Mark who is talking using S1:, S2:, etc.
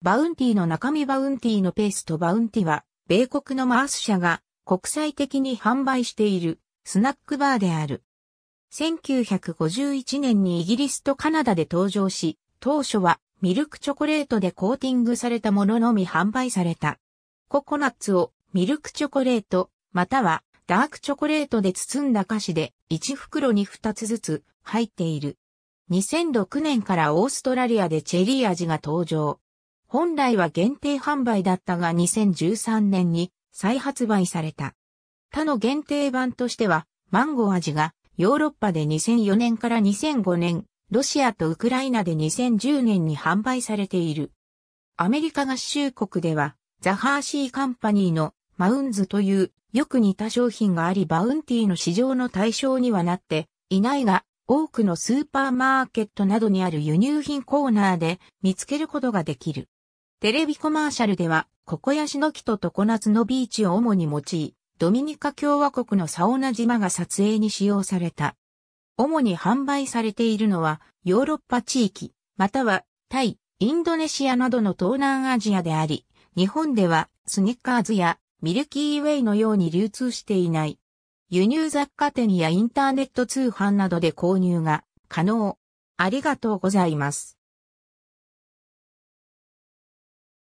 S1: バウンティの中身バウンティのペースとバウンティは、米
S2: 国のマース社が国際的に販売しているスナックバーである。1951年にイギリスとカナダで登場し、当初はミルクチョコレートでコーティングされたもののみ販売された。ココナッツをミルクチョコレート、またはダークチョコレートで包んだ菓子で1袋に2つずつ入っている。2006年からオーストラリアでチェリー味が登場。本来は限定販売だったが2013年に再発売された。他の限定版としては、マンゴー味がヨーロッパで2004年から2005年、ロシアとウクライナで2010年に販売されている。アメリカ合衆国では、ザ・ハーシー・カンパニーのマウンズというよく似た商品がありバウンティーの市場の対象にはなっていないが、多くのスーパーマーケットなどにある輸入品コーナーで見つけることができる。テレビコマーシャルでは、ココヤシの木と常夏のビーチを主に用い、ドミニカ共和国のサオナ島が撮影に使用された。主に販売されているのは、ヨーロッパ地域、または、タイ、インドネシアなどの東南アジアであり、日本では、スニッカーズやミルキーウェイのように流通していない。輸入雑貨店やインターネット
S1: 通販などで購入が可能。ありがとうございます。